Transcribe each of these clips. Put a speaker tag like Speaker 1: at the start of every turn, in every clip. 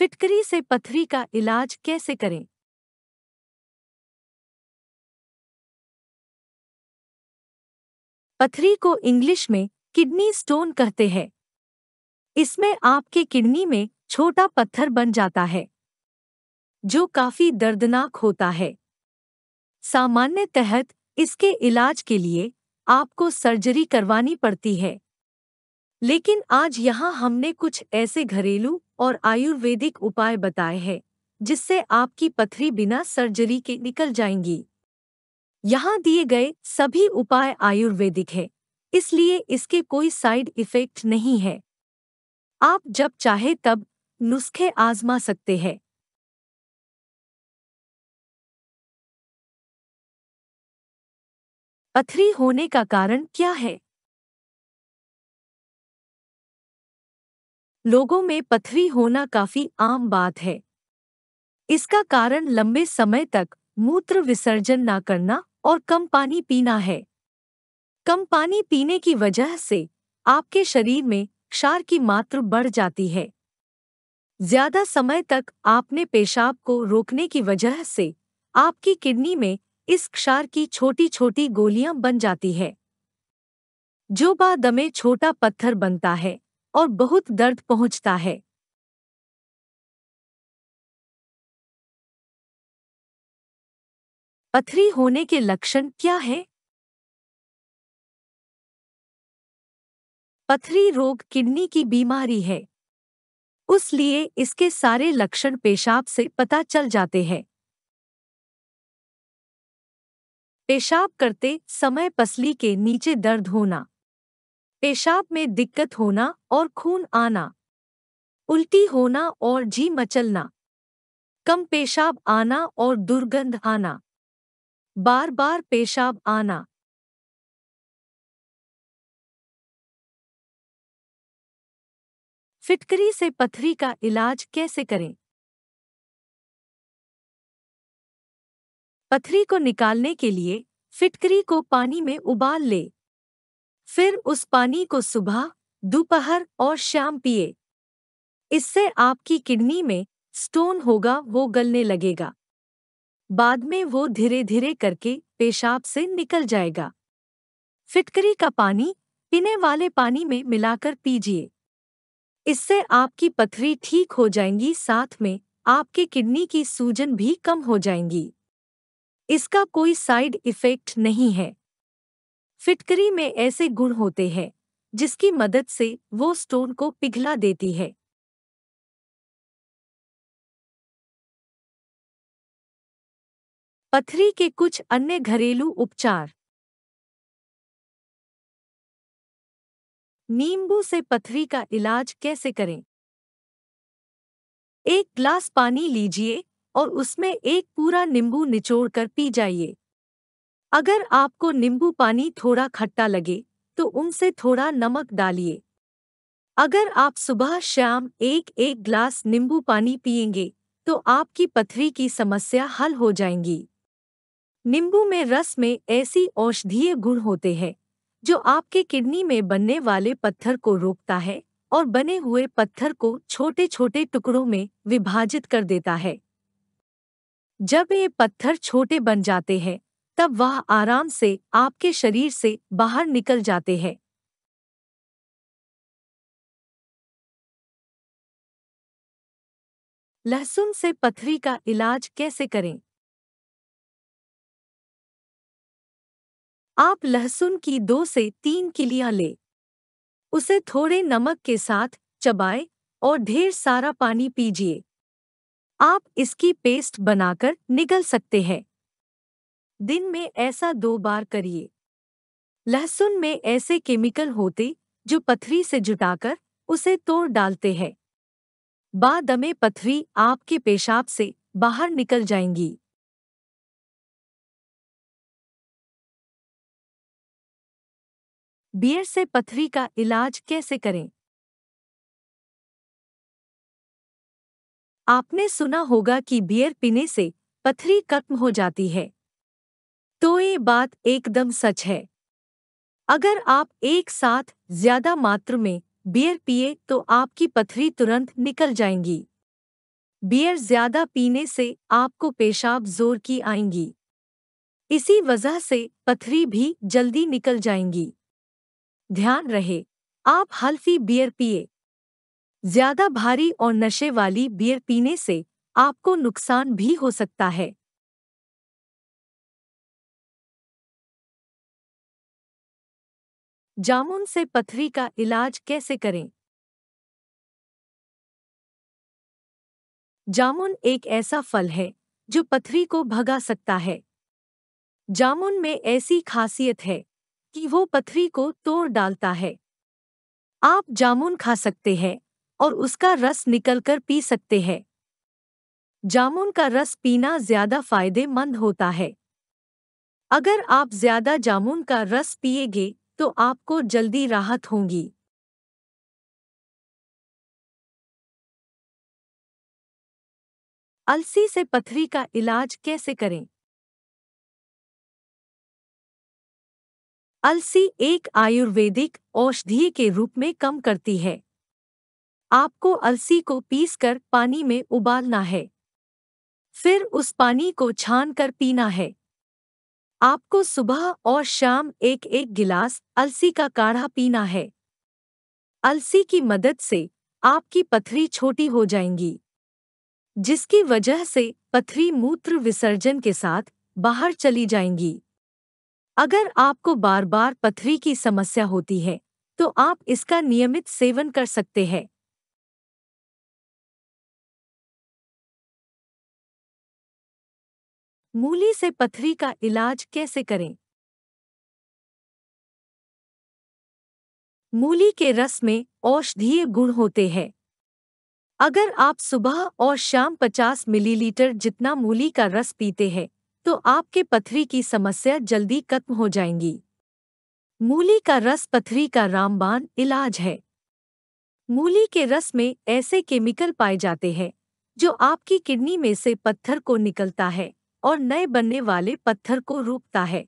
Speaker 1: फिटकरी से पथरी का इलाज कैसे करें पथरी को इंग्लिश में किडनी स्टोन कहते हैं इसमें आपके किडनी में छोटा
Speaker 2: पत्थर बन जाता है जो काफी दर्दनाक होता है सामान्य तहत इसके इलाज के लिए आपको सर्जरी करवानी पड़ती है लेकिन आज यहाँ हमने कुछ ऐसे घरेलू और आयुर्वेदिक उपाय बताए हैं जिससे आपकी पथरी बिना सर्जरी के निकल जाएंगी यहाँ दिए गए सभी उपाय आयुर्वेदिक है इसलिए इसके कोई साइड इफेक्ट नहीं है आप जब चाहे तब
Speaker 1: नुस्खे आजमा सकते हैं पथरी होने का कारण क्या है लोगों में पथरी होना काफी आम बात है इसका कारण लंबे समय तक मूत्र
Speaker 2: विसर्जन न करना और कम पानी पीना है कम पानी पीने की वजह से आपके शरीर में क्षार की मात्रा बढ़ जाती है ज्यादा समय तक आपने पेशाब को रोकने की वजह से आपकी किडनी में इस क्षार की छोटी छोटी गोलियां बन जाती है जो
Speaker 1: बादमे छोटा पत्थर बनता है और बहुत दर्द पहुंचता है पथरी होने के लक्षण क्या है पथरी रोग किडनी की बीमारी है उस लिए
Speaker 2: इसके सारे लक्षण पेशाब से पता चल जाते हैं पेशाब करते समय पसली के नीचे दर्द होना पेशाब में दिक्कत होना और खून आना उल्टी होना और जी मचलना कम पेशाब आना और दुर्गंध आना
Speaker 1: बार बार पेशाब आना फिटकरी से पथरी का इलाज कैसे करें पथरी को निकालने के लिए फिटकरी को पानी में उबाल ले फिर उस
Speaker 2: पानी को सुबह दोपहर और शाम पिए इससे आपकी किडनी में स्टोन होगा वो गलने लगेगा बाद में वो धीरे धीरे करके पेशाब से निकल जाएगा फिटकरी का पानी पीने वाले पानी में मिलाकर पीजिए इससे आपकी पथरी ठीक हो जाएंगी साथ में आपके किडनी की सूजन भी कम हो जाएंगी इसका कोई साइड इफेक्ट नहीं है फिटकरी में ऐसे गुण होते हैं
Speaker 1: जिसकी मदद से वो स्टोन को पिघला देती है पथरी के कुछ अन्य घरेलू उपचार नींबू से पथरी का इलाज कैसे करें
Speaker 2: एक ग्लास पानी लीजिए और उसमें एक पूरा नींबू निचोड़कर पी जाइए अगर आपको नींबू पानी थोड़ा खट्टा लगे तो उनसे थोड़ा नमक डालिए अगर आप सुबह शाम एक एक ग्लास नींबू पानी पिएंगे तो आपकी पथरी की समस्या हल हो जाएंगी नींबू में रस में ऐसी औषधीय गुण होते हैं जो आपके किडनी में बनने वाले पत्थर को रोकता है और बने हुए पत्थर को छोटे छोटे टुकड़ों में विभाजित कर देता है जब ये पत्थर छोटे बन जाते
Speaker 1: हैं तब वह आराम से आपके शरीर से बाहर निकल जाते हैं लहसुन से पथरी का इलाज कैसे करें आप लहसुन की दो से तीन किलियां लें
Speaker 2: उसे थोड़े नमक के साथ चबाएं और ढेर सारा पानी पीजिए आप इसकी पेस्ट बनाकर निगल सकते हैं दिन में ऐसा दो बार करिए लहसुन में ऐसे केमिकल होते जो पथरी से जुटाकर उसे तोड़ डालते हैं बादमे
Speaker 1: पथरी आपके पेशाब से बाहर निकल जाएंगी बियर से पथरी का इलाज कैसे करें
Speaker 2: आपने सुना होगा कि बियर पीने से पथरी खत्म हो जाती है तो ये बात एकदम सच है अगर आप एक साथ ज्यादा मात्रा में बियर पिए तो आपकी पथरी तुरंत निकल जाएंगी बियर ज्यादा पीने से आपको पेशाब जोर की आएंगी इसी वजह से पथरी भी जल्दी निकल जाएंगी ध्यान रहे आप हल्फी बियर पिए ज्यादा भारी और नशे वाली
Speaker 1: बियर पीने से आपको नुकसान भी हो सकता है जामुन से पथरी का इलाज कैसे करें
Speaker 2: जामुन एक ऐसा फल है जो पथरी को भगा सकता है जामुन में ऐसी खासियत है कि वो पथरी को तोड़ डालता है आप जामुन खा सकते हैं और उसका रस निकलकर पी सकते हैं जामुन का रस पीना ज्यादा फायदेमंद होता है
Speaker 1: अगर आप ज्यादा जामुन का रस पिएगे तो आपको जल्दी राहत होगी अलसी से पथरी का इलाज कैसे करें अलसी एक आयुर्वेदिक
Speaker 2: औषधि के रूप में कम करती है आपको अलसी को पीसकर पानी में उबालना है फिर उस पानी को छान कर पीना है आपको सुबह और शाम एक एक गिलास अलसी का काढ़ा पीना है अलसी की मदद से आपकी पथरी छोटी हो जाएंगी जिसकी वजह से पथरी मूत्र विसर्जन के साथ बाहर चली जाएंगी अगर आपको बार बार पथरी की समस्या होती है
Speaker 1: तो आप इसका नियमित सेवन कर सकते हैं मूली से पथरी का इलाज कैसे करें मूली के रस में औषधीय गुण होते हैं अगर आप
Speaker 2: सुबह और शाम 50 मिलीलीटर जितना मूली का रस पीते हैं तो आपके पथरी की समस्या जल्दी खत्म हो जाएंगी मूली का रस पथरी का रामबान इलाज है मूली के रस में ऐसे केमिकल पाए जाते हैं जो आपकी किडनी में से पत्थर को निकलता है और नए बनने वाले पत्थर को रोकता है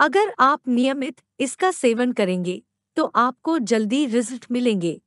Speaker 2: अगर आप नियमित इसका सेवन
Speaker 1: करेंगे तो आपको जल्दी रिजल्ट मिलेंगे